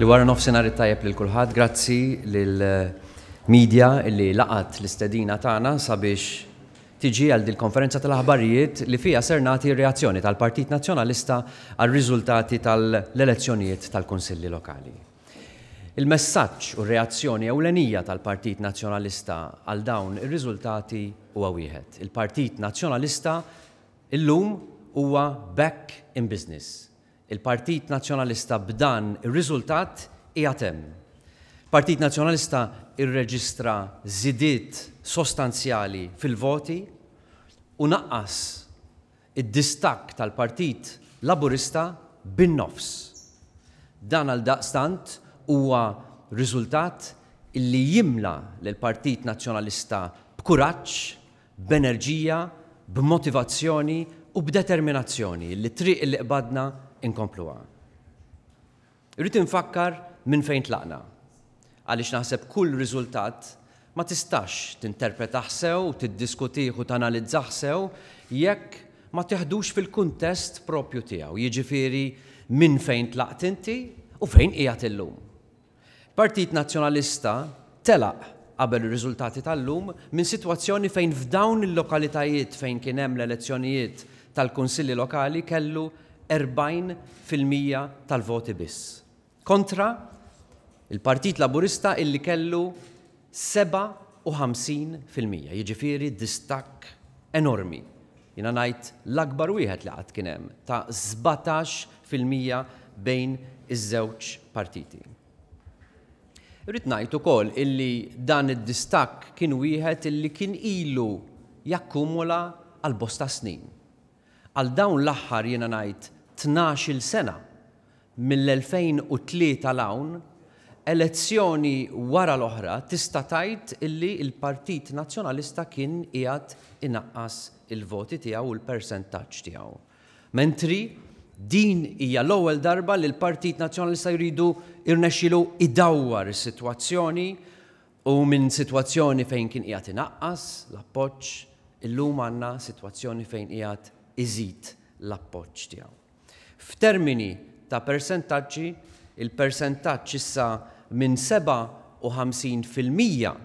li wara nofsinhar it-tajjeb lil kulħadd, grazzi l eh, media li laqat l-istedina tagħna sabiex tiġi għal dil konferenza tal-aħbarijiet li fija ser nagħti reazzjoni tal-Partit Nazzjonalista għal riżultati tal-elezzjonijiet tal-Kunsilli Lokali. Il-messaġġ u reazzjoni ewlenija tal-Partit Nazzjonalista għal dawn ir-riżultati huwa wieħed. Il-Partit Nazzjonalista illum huwa back in business il-Partit Nazzjonalista b'dan ir-riżultat jgħatem. Partit Nazzjonalista irreġistra zidiet sostanzjali fil-voti u naqqas id-distak tal-Partit Laburista bin-nofs. Dan għal daqstant huwa riżultat illi jimla l-Partit Nazzjonalista b'kuraġġ, b'enerġija, b'motivazzjoni u b'determinazzjoni li triq li qbadna inkompluha. Irrid infakkar minn fejn tlaqna, għaliex naħseb kull riżultat ma tistax tinterpreta ħsew, tiddiskutih u tanalizza ħsew jekk ma teħdux fil-kuntest propju tiegħu, jiġifieri minn fejn tlaqt inti u fejn qiegħed illum. Partit Nazzjonalista telaq qabel ir-riżultati tal-lum minn sitwazzjoni fejn f'dawn il-lokalitajiet fejn kien hemm l-elezzjonijiet tal-kunsilli lokali kellu 40% tal-voti biss. Kontra il-Partit Laburista illi kellu 57%, jiġifieri distak enormi. Jina najt l-akbar wieħed li għad kienem ta' 17% bejn iż-żewġ partiti. Rrit najt ukoll illi dan id-distak kien wieħed illi kien ilu jakkumula għal bosta snin. Għal dawn l-aħħar jiena najt 12 sena mill-2003 l-awn elezzjoni wara l-oħra tista' tajt illi il-Partit Nazzjonalista kien qiegħed inaqqas il-voti tiegħu u l-persentaġġ tiegħu. Mentri din hija l-ewwel darba li l-Partit Nazzjonalista jridu irnexxilu idawwar is-sitwazzjoni u minn sitwazzjoni fejn kien qiegħed inaqqas l-appoġġ illum għandna sitwazzjoni fejn qiegħed iżid l-appoġġ tiegħu. F'termini ta' percentaċi, il-persentaċċ issa minn 57%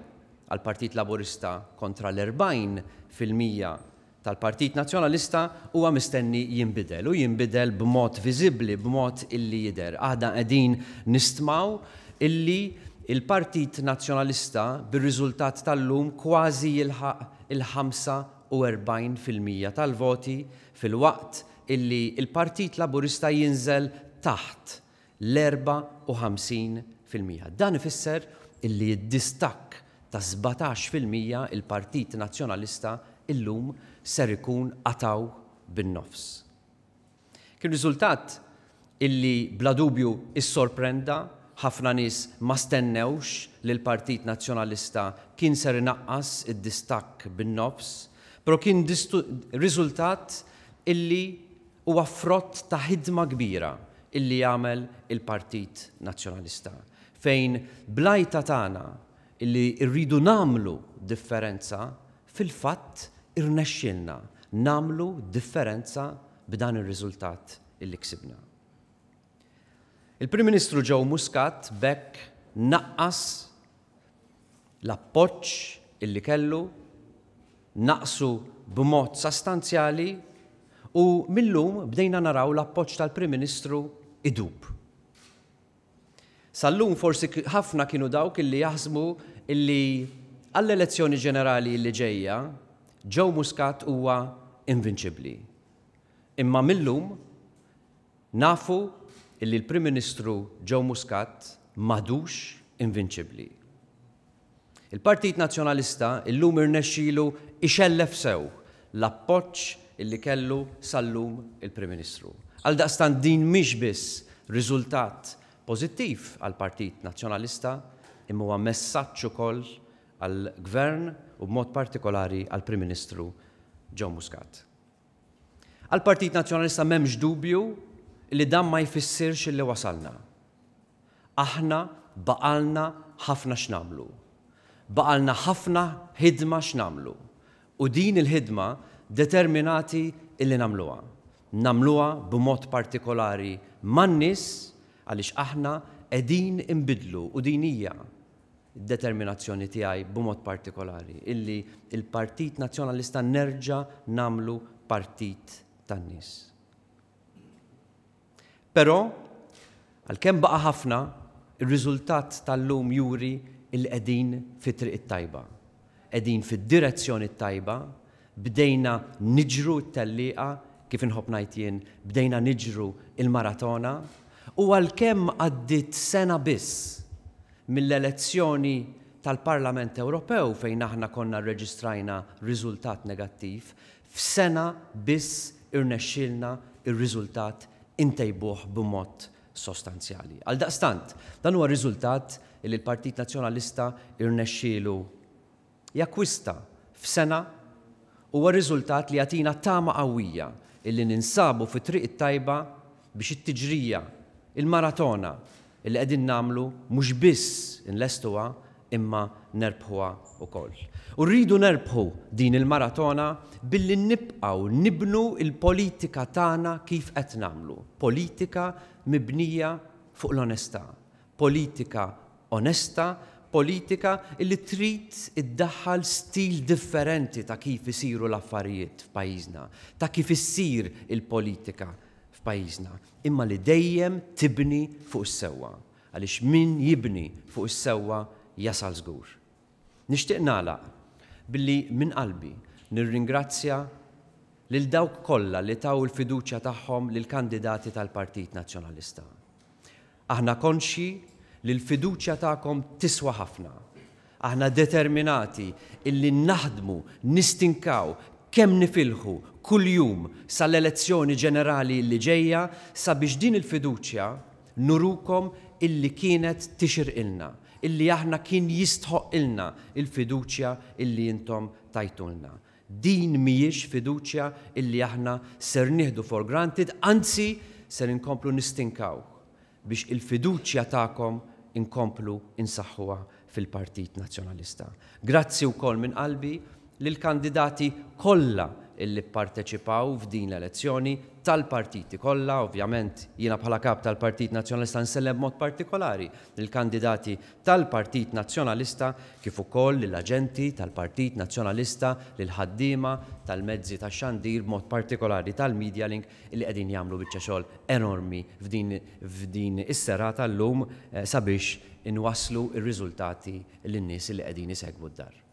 għal-Partit Laburista kontra l-40% tal-Partit Nazjonalista huwa mistenni jinbidel u jinbidel b'mod viżibbli, b'mod illi jider. Aħna qegħdin nistmaw illi il-Partit Nazjonalista bir-riżultat tal-lum kważi jilħaq il-45% tal-voti fil-waqt illi il-Partit Laburista jinżel taħt l-54 fil-mija. Dan ifisser illi d-distakk ta' 17 fil-mija il-Partit Nazzjonalista illum ser ikun għataw bin-nofs. Kien riżultat illi bla dubju is-sorprenda ħafna nis ma stennewx li l-Partit Nazzjonalista kien ser inaqqas id-distakk bin-nofs, pero kien riżultat illi huwa frott ta' ħidma kbira illi jagħmel il-Partit Nazzjonalista fejn blajta tagħna illi rridu namlu differenza fil-fatt irnexxilna namlu differenza b'dan ir-riżultat illi ksibna. Il-Prim Ministru ġew Muscat bekk naqqas l-appoċ illi kellu, naqsu b'mod sostanzjali U millum bdejna naraw l-appoċ tal-Prim Ministru idub. Sallum forsi ħafna kienu dawk illi jaħsmu illi għall-elezzjoni ġenerali illi ġejja, Joe Muscat huwa invinċibli. Imma millum nafu illi l-Prim Ministru Joe Muscat madux invinċibli. Il-Partit Nazzjonalista illum irnexxielu ixellef sew l-appoċ illi kellu sallum il-Prim Ministru. Għal daqstan din mhix biss riżultat pożittiv għal Partit Nazzjonalista imma huwa messaġġ ukoll għal Gvern u b'mod partikolari għal Prim Ministru John Muscat. Għal Partit Nazzjonalista m'hemmx dubju li dan ma jfissirx illi wasalna. Aħna baqalna ħafna x'namlu. Baqalna ħafna ħidma x'namlu. U din il-ħidma determinati illi namluwa. Namluha b'mod partikolari man-nies għaliex aħna qegħdin imbidlu u dinija determinazzjoni tiegħi b'mod partikolari illi il-Partit Nazzjonalista nerġa' namlu partit tan-nies. Però għalkemm baqa' ħafna ir-riżultat tal-lum juri il-qegħdin fit-triq it-tajba, qegħdin fid-direzzjoni t-tajba, bdejna niġru t tellieqa kif inħob najtjien, bdejna niġru il-maratona u għal-kem għaddit sena biss mill-elezzjoni tal-Parlament Ewropew fejn aħna konna reġistrajna riżultat negattiv, f'sena biss irnexxilna ir-riżultat intejbuh b'mod sostanzjali. Għal daqstant, dan huwa riżultat li l-Partit Nazzjonalista irnexxielu jakwista f'sena huwa riżultat li għatina tama qawwija illi ninsabu fi triq it-tajba biex it-tiġrija, il-maratona illi qegħdin namlu mhux biss inlestuha imma nerbħuha wkoll. U rridu nerbħu din il-maratona billi nibqgħu nibnu il-politika tagħna kif qed namlu. Politika mibnija fuq l-onestà. Politika onesta politika illi trid iddaħħal stil differenti ta' kif isiru l-affarijiet f'pajjiżna, ta' kif issir il-politika f'pajjiżna, imma li dejjem tibni fuq is-sewwa, għaliex min jibni fuq is-sewwa jasal żgur. Nixtieq nagħlaq billi minn qalbi nirringrazzja lil dawk kollha li taw il-fiduċja tagħhom lill kandidati tal-Partit Nazzjonalista. Aħna konxi li l-fiduċja tagħkom tiswa ħafna. Aħna determinati illi naħdmu, nistinkaw, kemm nifilħu kull jum sal-elezzjoni ġenerali li ġejja sabiex din il-fiduċja nurukom illi kienet tixir ilna, illi aħna kien jistħoq ilna il-fiduċja illi jintom tajtulna. Din miex fiduċja illi aħna ser nieħdu for granted, anzi ser inkomplu nistinkaw biex il-fiduċja ta'kom inkomplu insaħħuha fil-Partit Nazzjonalista. Grazzi wkoll minn qalbi lil kandidati kollha illi parteċipaw f'din l-elezzjoni tal-partiti kollha, ovvjament jiena bħala kap tal-Partit Nazzjonalista nsellem mod partikolari il-kandidati tal-Partit Nazzjonalista kif ukoll l-aġenti tal-Partit Nazzjonalista lil ħaddiema tal-mezzi tax xandir mod partikolari tal-Media Link li qegħdin jagħmlu biċċa xogħol enormi f'din f'din is-serata llum eh, sabiex inwaslu ir-riżultati lin-nies li qegħdin isegwu d-dar.